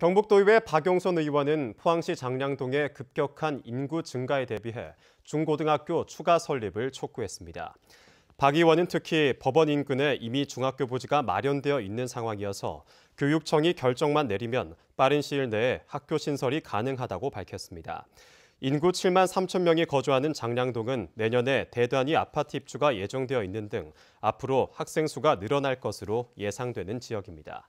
경북도의회 박용선 의원은 포항시 장량동의 급격한 인구 증가에 대비해 중고등학교 추가 설립을 촉구했습니다. 박 의원은 특히 법원 인근에 이미 중학교 부지가 마련되어 있는 상황이어서 교육청이 결정만 내리면 빠른 시일 내에 학교 신설이 가능하다고 밝혔습니다. 인구 7만 3천 명이 거주하는 장량동은 내년에 대단위 아파트 입주가 예정되어 있는 등 앞으로 학생 수가 늘어날 것으로 예상되는 지역입니다.